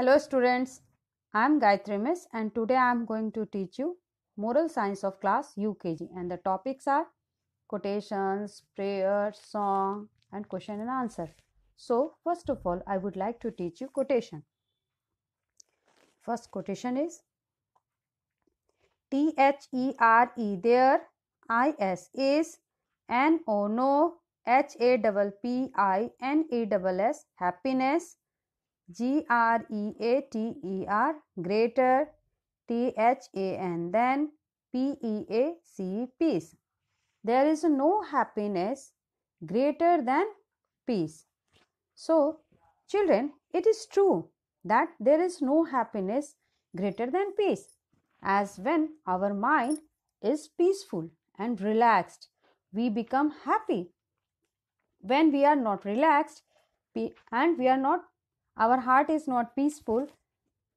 Hello students, I am Gayatri Miss and today I am going to teach you Moral Science of class UKG and the topics are quotations, prayer, song and question and answer. So first of all I would like to teach you quotation. First quotation is T H E R E there I S is N O no H A P P I N E S happiness G R E A T E R greater T H A N than P E A C peace. There is no happiness greater than peace. So, children, it is true that there is no happiness greater than peace as when our mind is peaceful and relaxed we become happy when we are not relaxed and we are not our heart is not peaceful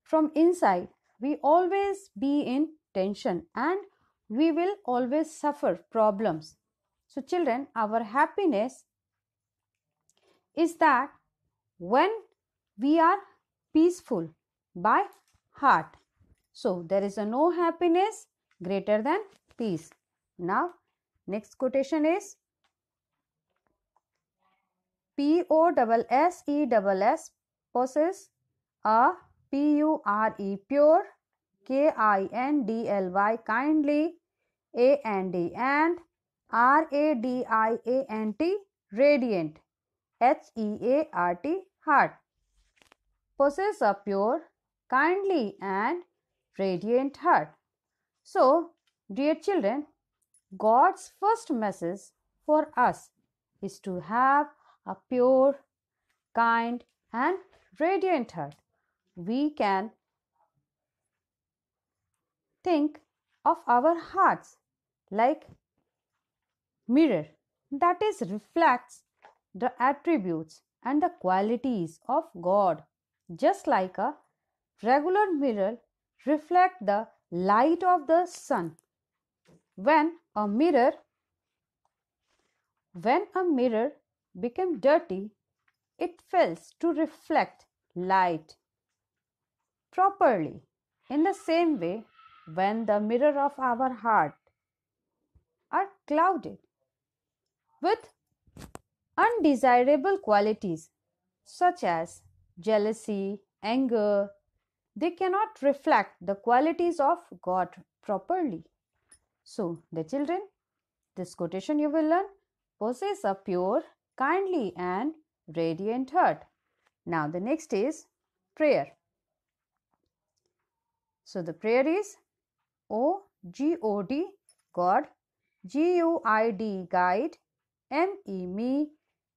from inside we always be in tension and we will always suffer problems so children our happiness is that when we are peaceful by heart so there is a no happiness greater than peace now next quotation is S E double S possess a P U R E pure K I N D L Y kindly A N D and R A D I A N T radiant H E A R T heart possess a pure kindly and radiant heart so dear children God's first message for us is to have a pure, kind, and radiant heart. We can think of our hearts like mirror that is reflects the attributes and the qualities of god just like a regular mirror reflect the light of the sun when a mirror when a mirror became dirty it fails to reflect light properly. In the same way, when the mirror of our heart are clouded with undesirable qualities such as jealousy, anger, they cannot reflect the qualities of God properly. So, the children, this quotation you will learn possess a pure, kindly, and radiant heart. Now, the next is prayer. So, the prayer is O G O D, God, G U I D, guide, M E, me,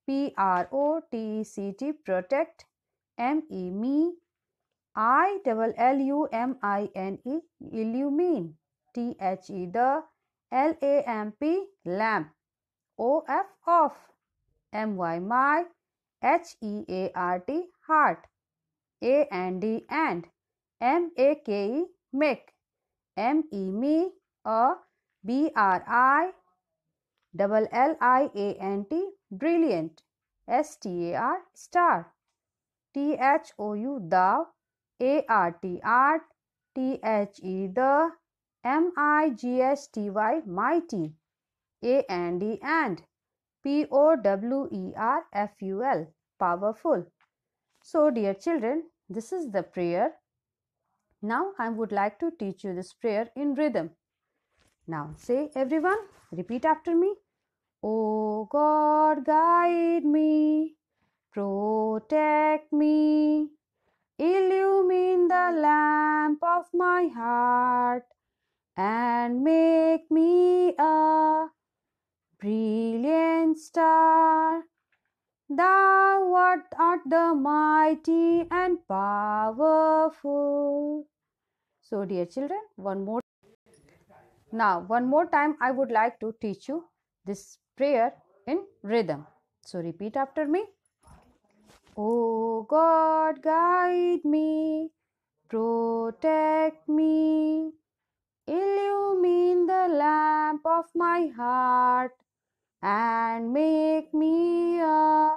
P R O protect, M E, me, I double L U M I N E, illumine, T H E, the, L A M P, lamp, O F, off, M Y, my, H E A R T heart, A and and, M A K E make, M E me a B R I double L I A N T brilliant, S T A R star, T H O U thou, the art, T H E the, M I G S T Y mighty, A and and. P O W E R F U L, powerful. So, dear children, this is the prayer. Now, I would like to teach you this prayer in rhythm. Now, say everyone, repeat after me. O God, guide me, protect me, illumine the lamp of my heart, and make me a Brilliant star, thou art, art the mighty and powerful. So, dear children, one more. Now, one more time, I would like to teach you this prayer in rhythm. So, repeat after me. Oh God, guide me, protect me, illumine the lamp of my heart and make me a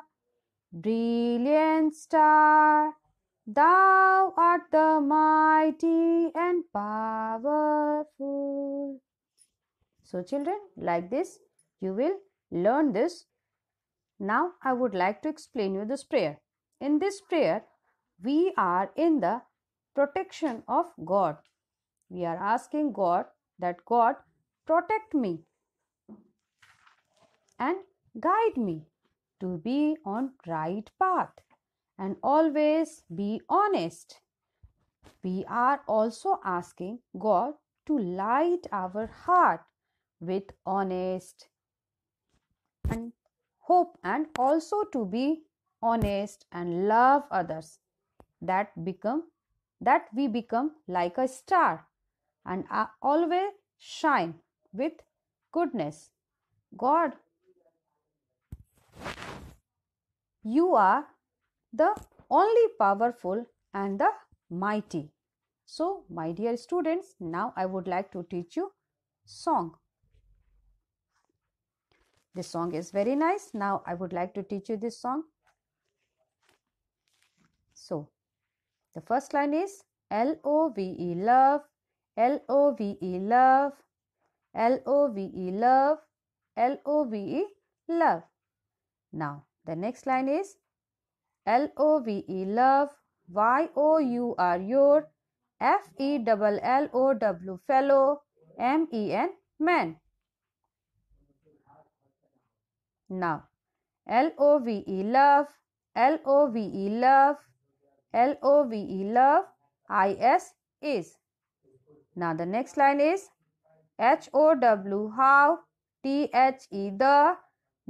brilliant star. Thou art the mighty and powerful. So, children, like this, you will learn this. Now, I would like to explain you this prayer. In this prayer, we are in the protection of God. We are asking God that God protect me and guide me to be on right path and always be honest we are also asking god to light our heart with honest and hope and also to be honest and love others that become that we become like a star and always shine with goodness god You are the only powerful and the mighty. So, my dear students, now I would like to teach you song. This song is very nice. Now I would like to teach you this song. So, the first line is L O V E love, L O V E love, L O V E love, L O V E love. Now, the next line is L O V E love, Y O U R your, F E double L O W fellow, M E N man. Now, L O V E love, L O V E love, L O V E love, I S is. Now, the next line is H O W how, T H E the,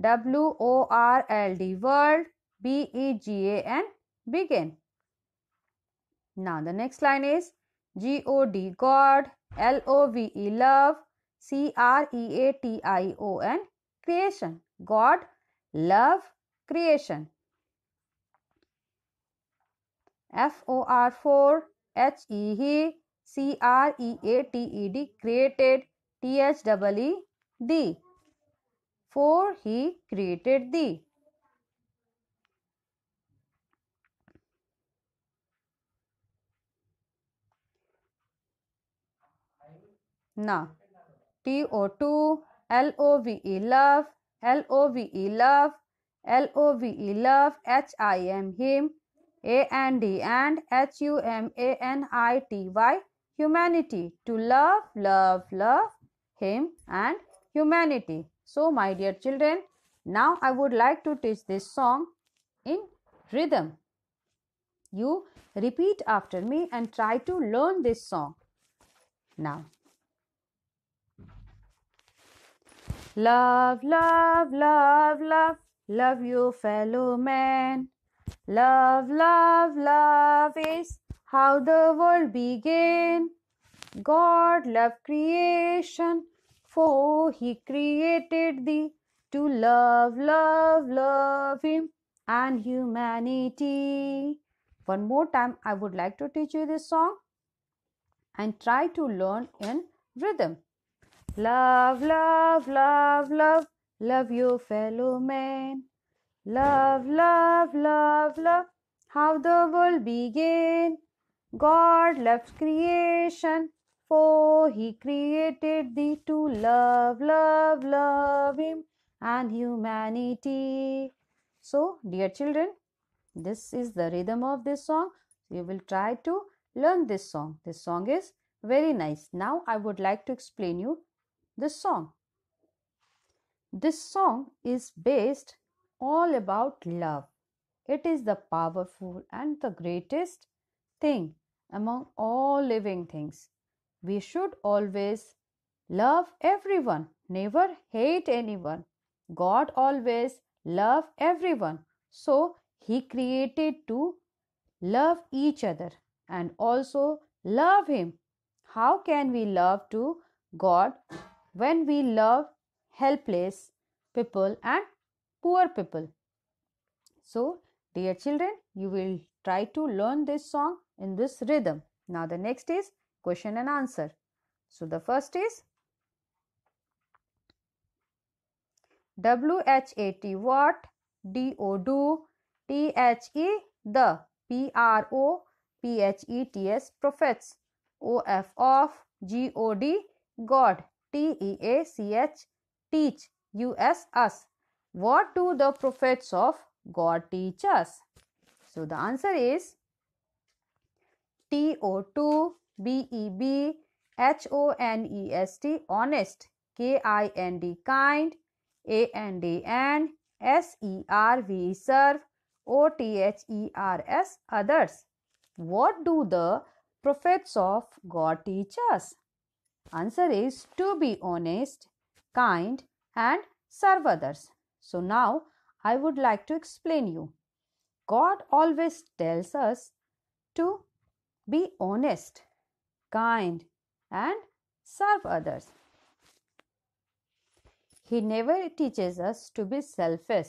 W O R L D world B E G A N begin. Now the next line is G O D God L O V E love C R E A T I O N creation God love creation F O R 4 H E he created T H E E D for he created thee. Now, T O 2 L O V E love, L O V E love, L O V E love, H I M him, A N D and H U M A N I T Y humanity to love, love, love him and humanity. So, my dear children, now I would like to teach this song in rhythm. You repeat after me and try to learn this song. Now, love, love, love, love, love you, fellow man. Love, love, love is how the world began. God love creation for he created thee to love, love, love him and humanity. One more time, I would like to teach you this song and try to learn in rhythm. Love, love, love, love, love your fellow man. Love, love, love, love, how the world began. God loves creation for he created thee to love, love, love him and humanity. So, dear children, this is the rhythm of this song. You will try to learn this song. This song is very nice. Now, I would like to explain you this song. This song is based all about love. It is the powerful and the greatest thing among all living things. We should always love everyone, never hate anyone. God always love everyone. So he created to love each other and also love him. How can we love to God when we love helpless people and poor people? So, dear children, you will try to learn this song in this rhythm. Now, the next is question and answer. So the first is WHAT what, DO do, THE the, PRO, PHETS prophets, OF of, GOD God, TEACH teach, US us. What do the prophets of God teach us? So the answer is TO2 B E B H O N E S T, honest, K I N D, kind, A N D and S E R V, serve, O T H E R S, others. What do the prophets of God teach us? Answer is to be honest, kind, and serve others. So now I would like to explain you. God always tells us to be honest kind, and serve others. He never teaches us to be selfish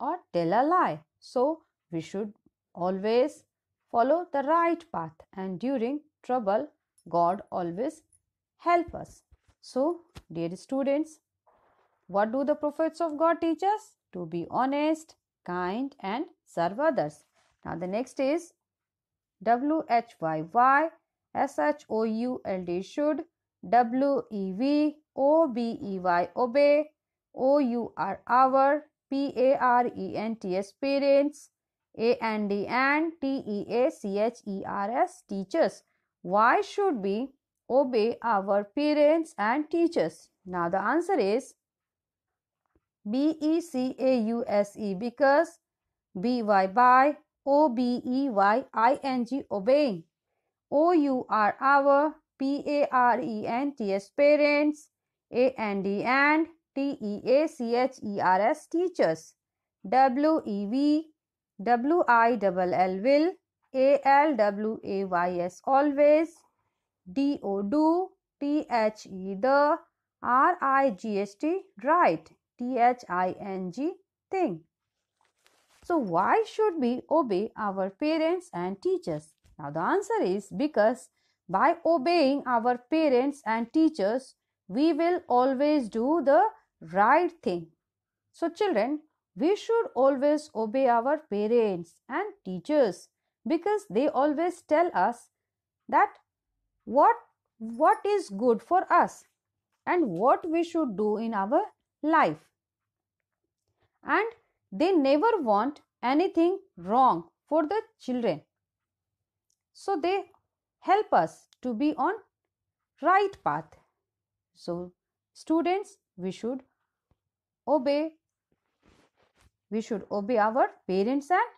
or tell a lie. So we should always follow the right path and during trouble God always help us. So dear students, what do the prophets of God teach us? To be honest, kind and serve others. Now the next is WHYY S-H-O-U-L-D should, W-E-V-O-B-E-Y obey, O-U-R our, P-A-R-E-N-T-S parents, A-N-D and T-E-A-C-H-E-R-S teachers. Why should we obey our parents and teachers? Now the answer is B E C A U S E because B Y by O B E Y I N G obeying O U R our, P A R E N T S parents, A N D and T E A C H E R S teachers, W E V, W I double L will, A L W A Y S always, D O do, T H E the, R I G S T right, T H I N G thing. So, why should we obey our parents and teachers? Now, the answer is because by obeying our parents and teachers, we will always do the right thing. So, children, we should always obey our parents and teachers because they always tell us that what, what is good for us and what we should do in our life. And they never want anything wrong for the children so they help us to be on right path so students we should obey we should obey our parents and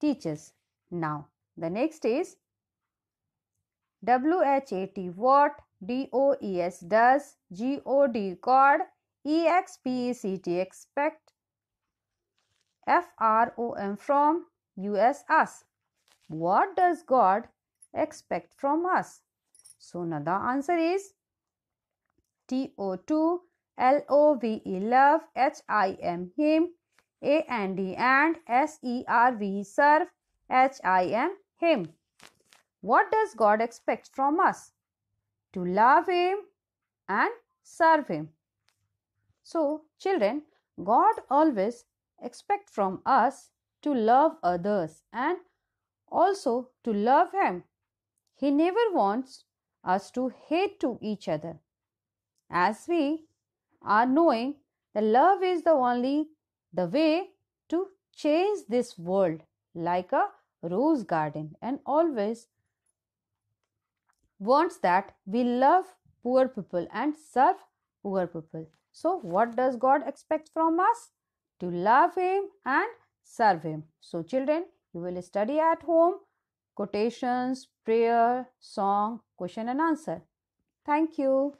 teachers now the next is WHAT what DOES does GOD God EXPECT expect FROM from US us what does God expect from us? So now the answer is TO2, LOVE, love, HIM, him, AND, and SERV, serve, HIM, him. What does God expect from us? To love Him and serve Him. So, children, God always expect from us to love others and also to love Him. He never wants us to hate to each other. As we are knowing that love is the only the way to change this world like a rose garden and always wants that we love poor people and serve poor people. So, what does God expect from us? To love Him and serve Him. So, children, you will study at home quotations, prayer, song, question and answer. Thank you.